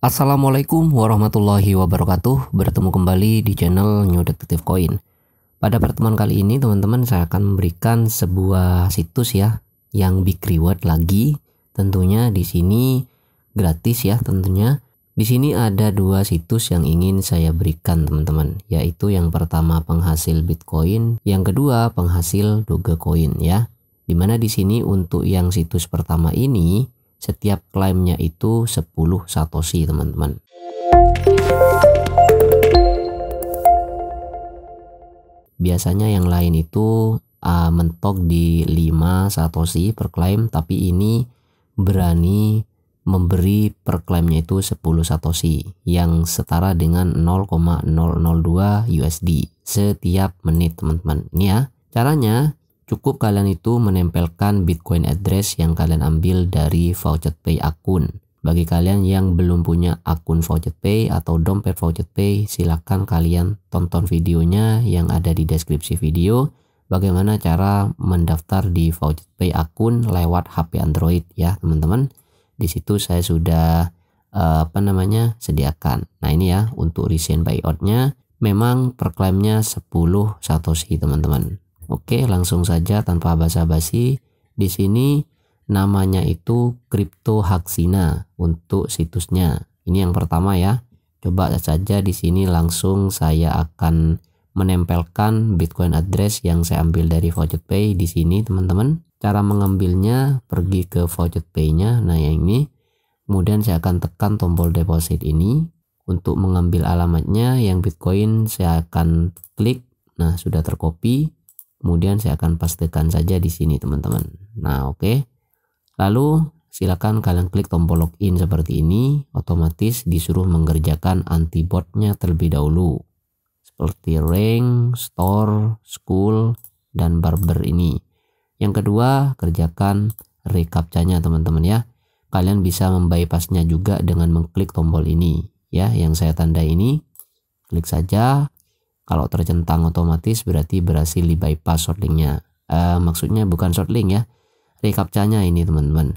Assalamualaikum warahmatullahi wabarakatuh Bertemu kembali di channel New Detective Coin Pada pertemuan kali ini teman-teman saya akan memberikan sebuah situs ya Yang big reward lagi Tentunya di sini gratis ya tentunya Di sini ada dua situs yang ingin saya berikan teman-teman Yaitu yang pertama penghasil Bitcoin Yang kedua penghasil Dogecoin ya Dimana di sini untuk yang situs pertama ini setiap klaimnya itu 10 satoshi teman-teman biasanya yang lain itu uh, mentok di 5 satoshi per klaim tapi ini berani memberi per klaimnya itu 10 satoshi yang setara dengan 0,002 USD setiap menit teman-teman ini ya caranya Cukup kalian itu menempelkan Bitcoin address yang kalian ambil dari voucher pay akun. Bagi kalian yang belum punya akun voucher pay atau dompet voucher pay, silahkan kalian tonton videonya yang ada di deskripsi video bagaimana cara mendaftar di voucher pay akun lewat HP Android ya, teman-teman. Di situ saya sudah eh, apa namanya? sediakan. Nah, ini ya untuk recent buyoutnya memang perklaimnya 10 satoshi, teman-teman. Oke, langsung saja tanpa basa-basi. Di sini namanya itu Crypto Haksina untuk situsnya. Ini yang pertama ya. Coba saja di sini langsung saya akan menempelkan Bitcoin address yang saya ambil dari Voucher Pay di sini teman-teman. Cara mengambilnya pergi ke Voucher Pay-nya. Nah, yang ini. Kemudian saya akan tekan tombol deposit ini. Untuk mengambil alamatnya yang Bitcoin saya akan klik. Nah, sudah terkopi Kemudian saya akan pastikan saja di sini teman-teman. Nah oke. Lalu silakan kalian klik tombol login seperti ini. Otomatis disuruh mengerjakan antibotnya terlebih dahulu. Seperti ring, store, school, dan barber ini. Yang kedua kerjakan recaptcha-nya teman-teman ya. Kalian bisa membypassnya juga dengan mengklik tombol ini ya yang saya tanda ini. Klik saja kalau tercentang otomatis berarti berhasil di bypass shortlinknya. Eh, maksudnya bukan shortlink ya, recaptcha-nya ini teman-teman.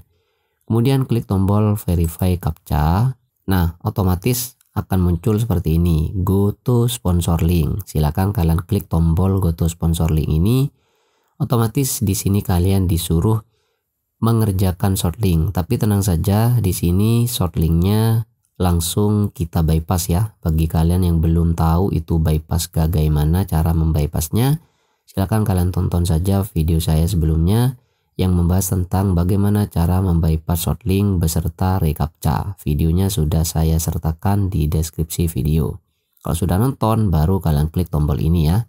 Kemudian klik tombol verify captcha. Nah, otomatis akan muncul seperti ini, go to sponsor link. silahkan kalian klik tombol go to sponsor link ini. Otomatis di sini kalian disuruh mengerjakan shortlink. Tapi tenang saja, di sini short langsung kita bypass ya. Bagi kalian yang belum tahu itu bypass bagaimana cara membypassnya, silahkan kalian tonton saja video saya sebelumnya yang membahas tentang bagaimana cara membypass shortlink beserta recaptcha. Videonya sudah saya sertakan di deskripsi video. Kalau sudah nonton baru kalian klik tombol ini ya.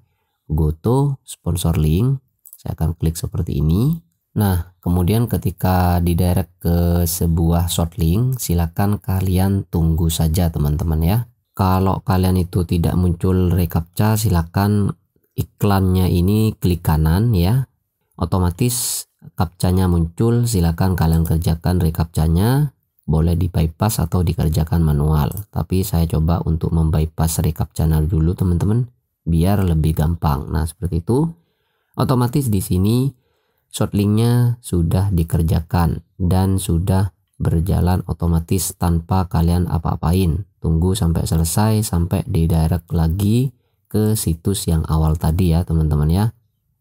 Go to sponsor link. Saya akan klik seperti ini. Nah, kemudian ketika didirect ke sebuah shortlink, silakan kalian tunggu saja teman-teman ya. Kalau kalian itu tidak muncul recaptcha, silakan iklannya ini klik kanan ya. Otomatis captchanya muncul, silakan kalian kerjakan recaptchanya. Boleh di bypass atau dikerjakan manual. Tapi saya coba untuk membypass recaptcha dulu teman-teman biar lebih gampang. Nah, seperti itu. Otomatis di sini shortlinknya sudah dikerjakan dan sudah berjalan otomatis tanpa kalian apa-apain. Tunggu sampai selesai sampai di direct lagi ke situs yang awal tadi ya teman-teman ya.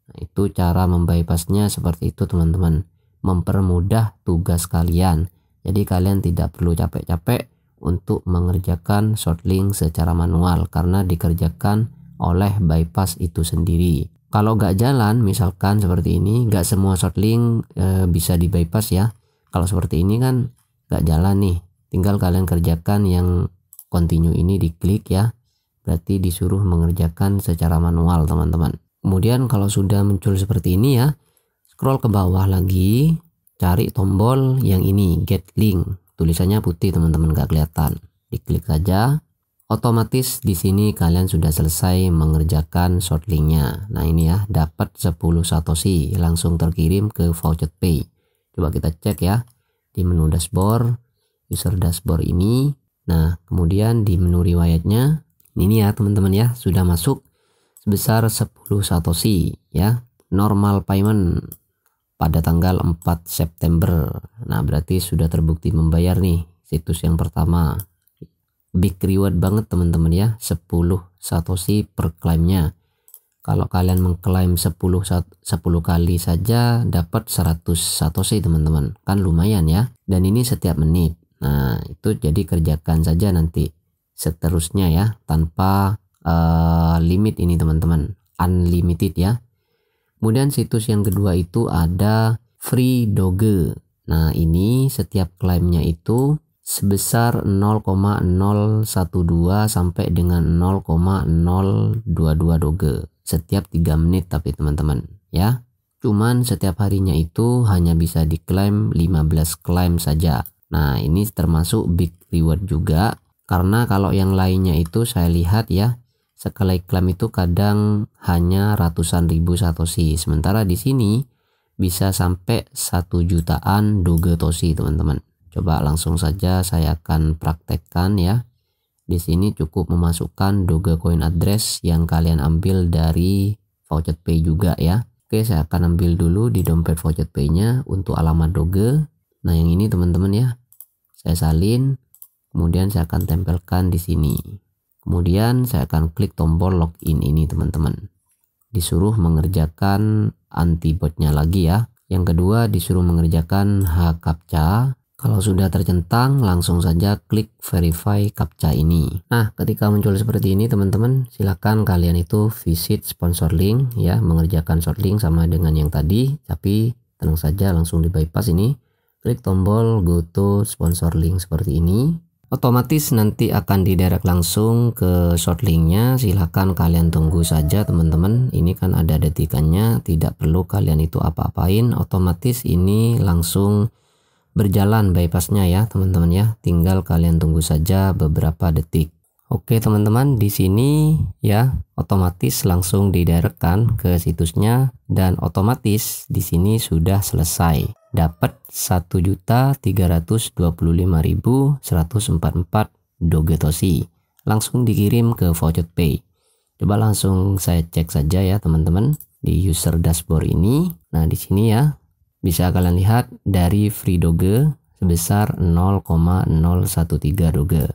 Nah, itu cara membypassnya seperti itu teman-teman. Mempermudah tugas kalian. Jadi kalian tidak perlu capek-capek untuk mengerjakan shortlink secara manual karena dikerjakan oleh bypass itu sendiri kalau nggak jalan misalkan seperti ini nggak semua shortlink e, eh, bisa di bypass ya kalau seperti ini kan nggak jalan nih tinggal kalian kerjakan yang continue ini diklik ya berarti disuruh mengerjakan secara manual teman-teman kemudian kalau sudah muncul seperti ini ya scroll ke bawah lagi cari tombol yang ini get link tulisannya putih teman-teman nggak kelihatan diklik saja otomatis di sini kalian sudah selesai mengerjakan shortlinknya nah ini ya dapat 10 satoshi langsung terkirim ke voucher pay coba kita cek ya di menu dashboard user dashboard ini nah kemudian di menu riwayatnya ini ya teman-teman ya sudah masuk sebesar 10 satoshi ya normal payment pada tanggal 4 September nah berarti sudah terbukti membayar nih situs yang pertama big reward banget teman-teman ya 10 satoshi per klaimnya kalau kalian mengklaim 10 10 kali saja dapat 100 satoshi teman-teman kan lumayan ya dan ini setiap menit nah itu jadi kerjakan saja nanti seterusnya ya tanpa uh, limit ini teman-teman unlimited ya kemudian situs yang kedua itu ada free doge nah ini setiap klaimnya itu sebesar 0,012 sampai dengan 0,022 doge setiap 3 menit tapi teman-teman ya. Cuman setiap harinya itu hanya bisa diklaim 15 klaim saja. Nah ini termasuk big reward juga karena kalau yang lainnya itu saya lihat ya sekali klaim itu kadang hanya ratusan ribu satoshi sementara di sini bisa sampai satu jutaan doge toshi teman-teman Coba langsung saja saya akan praktekkan ya. Di sini cukup memasukkan Dogecoin address yang kalian ambil dari voucher pay juga ya. Oke, saya akan ambil dulu di dompet voucher pay-nya untuk alamat Doge. Nah, yang ini teman-teman ya. Saya salin, kemudian saya akan tempelkan di sini. Kemudian saya akan klik tombol login ini teman-teman. Disuruh mengerjakan antibotnya lagi ya. Yang kedua disuruh mengerjakan captcha. Kalau sudah tercentang, langsung saja klik verify CAPTCHA ini. Nah, ketika muncul seperti ini teman-teman, silakan kalian itu visit sponsor link ya, mengerjakan short link sama dengan yang tadi, tapi tenang saja langsung di bypass ini. Klik tombol go to sponsor link seperti ini. Otomatis nanti akan diderek langsung ke short linknya silahkan kalian tunggu saja teman-teman ini kan ada detikannya tidak perlu kalian itu apa-apain otomatis ini langsung berjalan bypassnya ya teman-teman ya. Tinggal kalian tunggu saja beberapa detik. Oke teman-teman di sini ya otomatis langsung didirectkan ke situsnya dan otomatis di sini sudah selesai. Dapat 1.325.144 Dogetoshi. Langsung dikirim ke voucher pay. Coba langsung saya cek saja ya teman-teman di user dashboard ini. Nah, di sini ya bisa kalian lihat dari free doge sebesar 0,013 doge.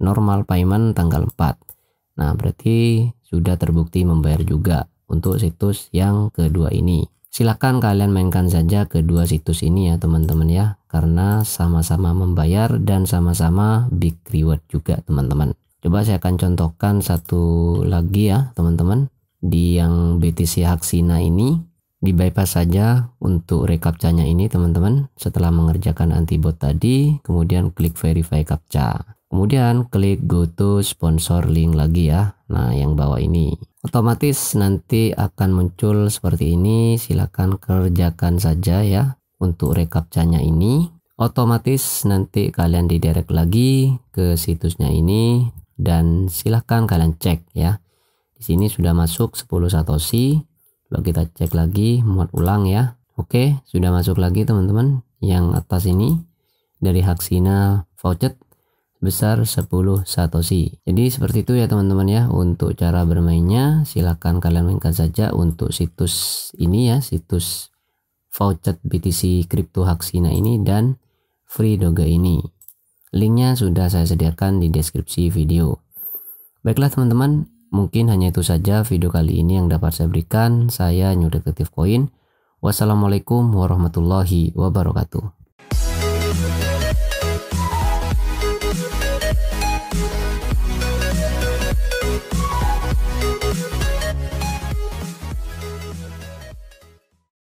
Normal payment tanggal 4. Nah, berarti sudah terbukti membayar juga untuk situs yang kedua ini. Silahkan kalian mainkan saja kedua situs ini ya teman-teman ya karena sama-sama membayar dan sama-sama big reward juga teman-teman. Coba saya akan contohkan satu lagi ya teman-teman di yang BTC Haksina ini di bypass saja untuk recaptcha-nya ini teman-teman. Setelah mengerjakan antibot tadi, kemudian klik verify captcha. Kemudian klik go to sponsor link lagi ya. Nah, yang bawah ini. Otomatis nanti akan muncul seperti ini. silahkan kerjakan saja ya untuk recaptcha-nya ini. Otomatis nanti kalian diderek lagi ke situsnya ini dan silahkan kalian cek ya. Di sini sudah masuk 10 satoshi Coba kita cek lagi, muat ulang ya. Oke, sudah masuk lagi teman-teman. Yang atas ini dari Haksina Faucet besar 10 satoshi. Jadi seperti itu ya teman-teman ya untuk cara bermainnya. Silahkan kalian mainkan saja untuk situs ini ya, situs Faucet BTC Crypto Haksina ini dan Free Doga ini. Linknya sudah saya sediakan di deskripsi video. Baiklah teman-teman, Mungkin hanya itu saja video kali ini yang dapat saya berikan. Saya New Detective Coin. Wassalamualaikum warahmatullahi wabarakatuh.